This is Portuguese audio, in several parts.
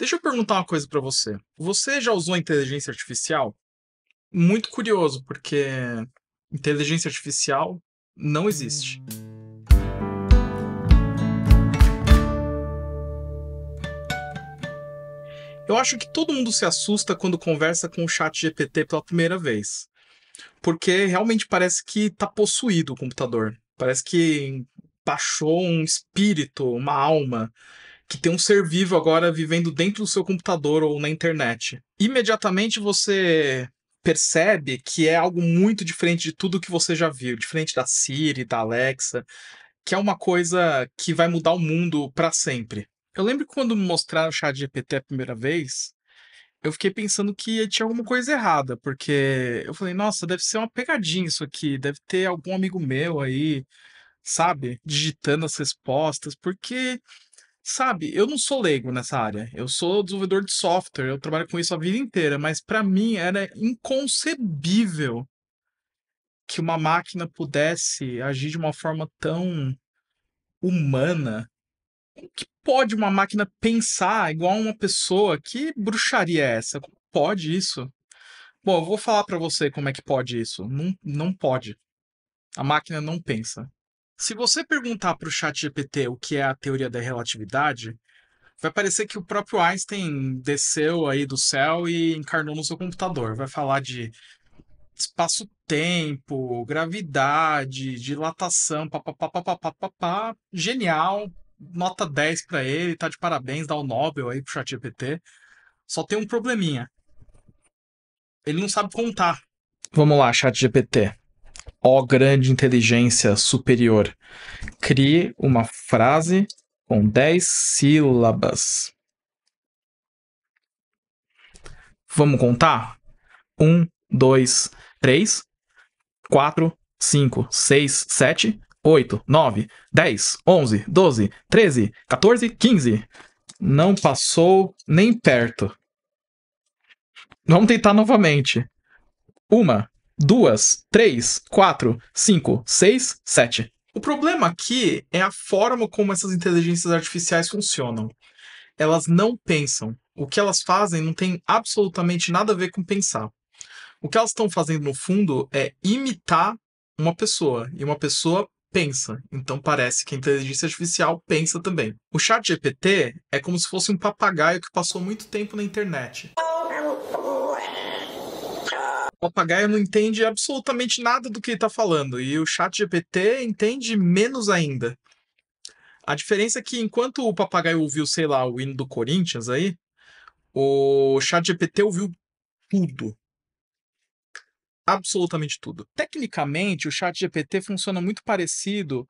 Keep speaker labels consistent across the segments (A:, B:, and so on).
A: Deixa eu perguntar uma coisa para você. Você já usou inteligência artificial? Muito curioso, porque inteligência artificial não existe. Eu acho que todo mundo se assusta quando conversa com o chat GPT pela primeira vez. Porque realmente parece que está possuído o computador. Parece que baixou um espírito, uma alma que tem um ser vivo agora vivendo dentro do seu computador ou na internet. Imediatamente você percebe que é algo muito diferente de tudo que você já viu, diferente da Siri, da Alexa, que é uma coisa que vai mudar o mundo para sempre. Eu lembro que quando me mostraram o chat GPT a primeira vez, eu fiquei pensando que tinha alguma coisa errada, porque eu falei, nossa, deve ser uma pegadinha isso aqui, deve ter algum amigo meu aí, sabe, digitando as respostas, porque sabe, eu não sou leigo nessa área. Eu sou desenvolvedor de software, eu trabalho com isso a vida inteira, mas para mim era inconcebível que uma máquina pudesse agir de uma forma tão humana. Como que pode uma máquina pensar igual uma pessoa? Que bruxaria é essa? Como pode isso? Bom, eu vou falar para você como é que pode isso. Não, não pode. A máquina não pensa. Se você perguntar para o chat GPT o que é a teoria da relatividade, vai parecer que o próprio Einstein desceu aí do céu e encarnou no seu computador. Vai falar de espaço-tempo, gravidade, dilatação, papapá, papapá, papapá. Genial, nota 10 para ele, tá de parabéns, dá o Nobel aí pro ChatGPT. Só tem um probleminha. Ele não sabe contar. Vamos lá, ChatGPT ó grande inteligência superior, crie uma frase com 10 sílabas. Vamos contar? 1, 2, 3, 4, 5, 6, 7, 8, 9, 10, 11, 12, 13, 14, 15. Não passou nem perto. Vamos tentar novamente. Uma, duas, três, quatro, cinco, seis, sete. O problema aqui é a forma como essas inteligências artificiais funcionam. Elas não pensam. O que elas fazem não tem absolutamente nada a ver com pensar. O que elas estão fazendo no fundo é imitar uma pessoa, e uma pessoa pensa. Então parece que a inteligência artificial pensa também. O ChatGPT é como se fosse um papagaio que passou muito tempo na internet papagaio não entende absolutamente nada do que ele está falando e o chat GPT entende menos ainda. A diferença é que enquanto o papagaio ouviu, sei lá, o hino do Corinthians aí, o chat GPT ouviu tudo. Absolutamente tudo. Tecnicamente, o chat GPT funciona muito parecido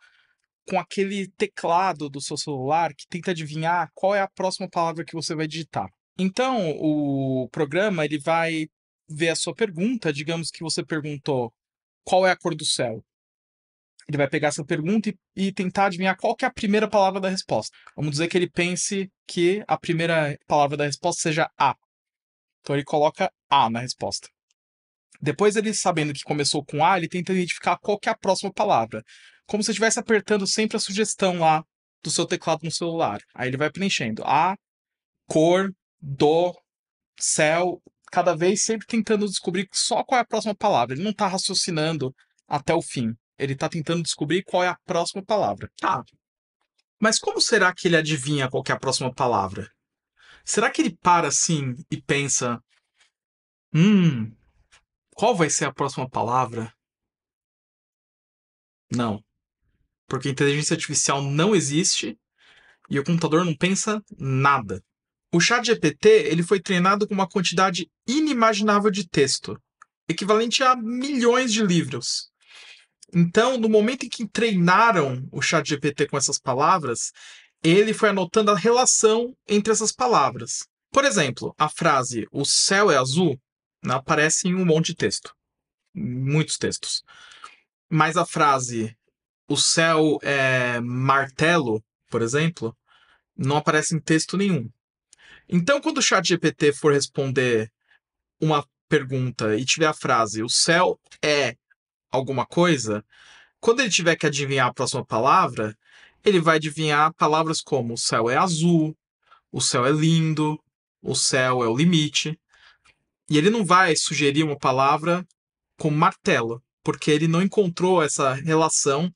A: com aquele teclado do seu celular que tenta adivinhar qual é a próxima palavra que você vai digitar. Então, o programa ele vai ver a sua pergunta, digamos que você perguntou qual é a cor do céu. Ele vai pegar essa pergunta e, e tentar adivinhar qual é a primeira palavra da resposta. Vamos dizer que ele pense que a primeira palavra da resposta seja A. Então ele coloca A na resposta. Depois ele, sabendo que começou com A, ele tenta identificar qual é a próxima palavra. Como se estivesse apertando sempre a sugestão lá do seu teclado no celular. Aí ele vai preenchendo. A, cor, do, céu, cada vez sempre tentando descobrir só qual é a próxima palavra. Ele não tá raciocinando até o fim. Ele tá tentando descobrir qual é a próxima palavra. Tá. Mas como será que ele adivinha qual é a próxima palavra? Será que ele para assim e pensa: "Hum, qual vai ser a próxima palavra?" Não. Porque inteligência artificial não existe e o computador não pensa nada. O ChatGPT ele foi treinado com uma quantidade inimaginável de texto, equivalente a milhões de livros. Então, no momento em que treinaram o ChatGPT com essas palavras, ele foi anotando a relação entre essas palavras. Por exemplo, a frase "o céu é azul" né, aparece em um monte de texto, muitos textos. Mas a frase "o céu é martelo", por exemplo, não aparece em texto nenhum. Então, quando o chat GPT for responder uma pergunta e tiver a frase o céu é alguma coisa, quando ele tiver que adivinhar a próxima palavra, ele vai adivinhar palavras como o céu é azul, o céu é lindo, o céu é o limite. E ele não vai sugerir uma palavra com martelo, porque ele não encontrou essa relação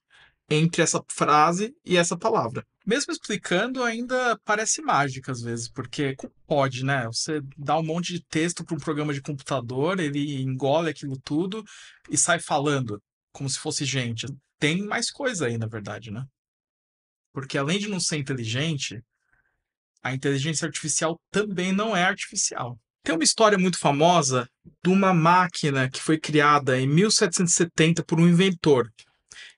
A: entre essa frase e essa palavra mesmo explicando, ainda parece mágica às vezes, porque pode, né? Você dá um monte de texto para um programa de computador, ele engole aquilo tudo e sai falando, como se fosse gente. Tem mais coisa aí, na verdade, né? Porque além de não ser inteligente, a inteligência artificial também não é artificial. Tem uma história muito famosa de uma máquina que foi criada em 1770 por um inventor,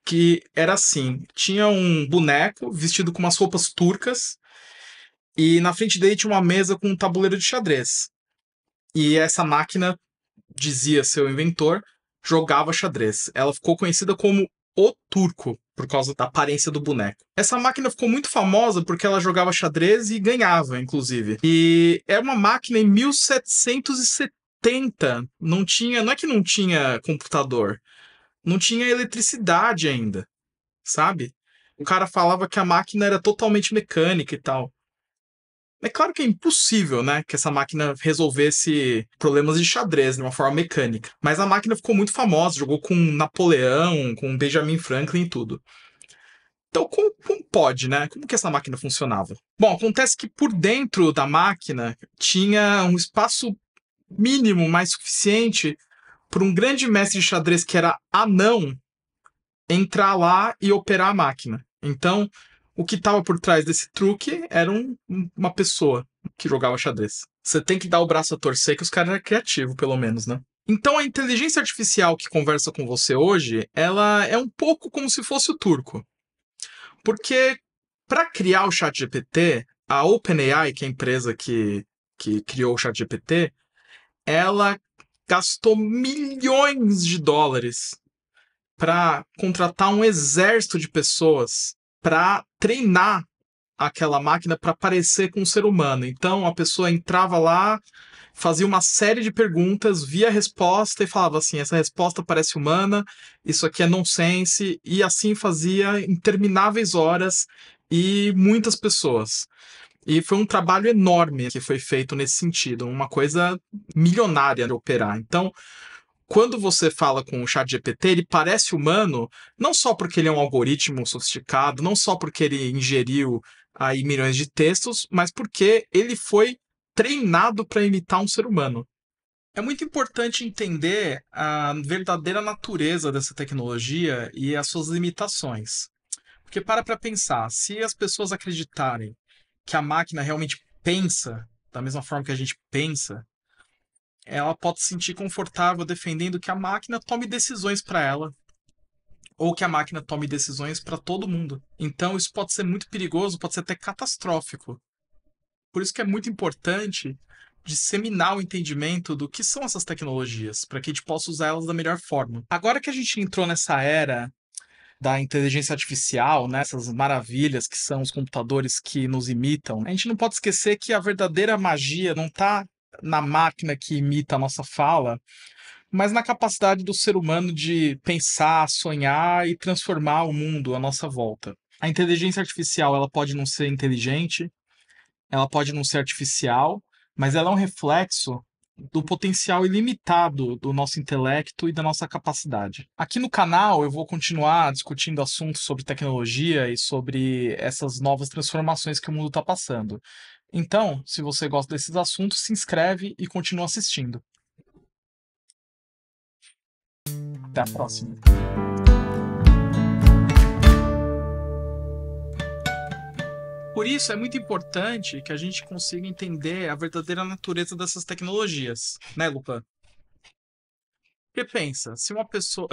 A: que era assim: tinha um boneco vestido com umas roupas turcas, e na frente dele tinha uma mesa com um tabuleiro de xadrez. E essa máquina, dizia seu inventor, jogava xadrez. Ela ficou conhecida como o Turco, por causa da aparência do boneco. Essa máquina ficou muito famosa porque ela jogava xadrez e ganhava, inclusive. E é uma máquina em 1770. Não tinha, não é que não tinha computador não tinha eletricidade ainda, sabe? O cara falava que a máquina era totalmente mecânica e tal. É claro que é impossível, né, que essa máquina resolvesse problemas de xadrez de uma forma mecânica. Mas a máquina ficou muito famosa, jogou com Napoleão, com Benjamin Franklin e tudo. Então, como, como pode, né? Como que essa máquina funcionava? Bom, acontece que por dentro da máquina tinha um espaço mínimo, mais suficiente para um grande mestre de xadrez que era anão entrar lá e operar a máquina. Então, o que estava por trás desse truque era um, uma pessoa que jogava xadrez. Você tem que dar o braço a torcer, que os caras eram criativos, pelo menos, né? Então, a inteligência artificial que conversa com você hoje, ela é um pouco como se fosse o turco. Porque, para criar o ChatGPT, a OpenAI, que é a empresa que, que criou o ChatGPT, ela gastou milhões de dólares para contratar um exército de pessoas para treinar aquela máquina para parecer com um ser humano. Então a pessoa entrava lá, fazia uma série de perguntas, via a resposta e falava assim: essa resposta parece humana, isso aqui é nonsense, e assim fazia intermináveis horas e muitas pessoas. E foi um trabalho enorme que foi feito nesse sentido, uma coisa milionária de operar. Então, quando você fala com o ChatGPT, ele parece humano, não só porque ele é um algoritmo sofisticado, não só porque ele ingeriu aí milhões de textos, mas porque ele foi treinado para imitar um ser humano. É muito importante entender a verdadeira natureza dessa tecnologia e as suas limitações. Porque para para pensar, se as pessoas acreditarem que a máquina realmente pensa, da mesma forma que a gente pensa, ela pode se sentir confortável defendendo que a máquina tome decisões para ela ou que a máquina tome decisões para todo mundo. Então isso pode ser muito perigoso, pode ser até catastrófico. Por isso que é muito importante disseminar o entendimento do que são essas tecnologias, para que a gente possa usá-las da melhor forma. Agora que a gente entrou nessa era da inteligência artificial, nessas né? maravilhas que são os computadores que nos imitam, a gente não pode esquecer que a verdadeira magia não está na máquina que imita a nossa fala, mas na capacidade do ser humano de pensar, sonhar e transformar o mundo à nossa volta. A inteligência artificial ela pode não ser inteligente, ela pode não ser artificial, mas ela é um reflexo do potencial ilimitado do nosso intelecto e da nossa capacidade. Aqui no canal eu vou continuar discutindo assuntos sobre tecnologia e sobre essas novas transformações que o mundo está passando. Então, se você gosta desses assuntos, se inscreve e continua assistindo. Até a próxima. Por isso é muito importante que a gente consiga entender a verdadeira natureza dessas tecnologias, né, Lupan? Porque pensa, se uma pessoa.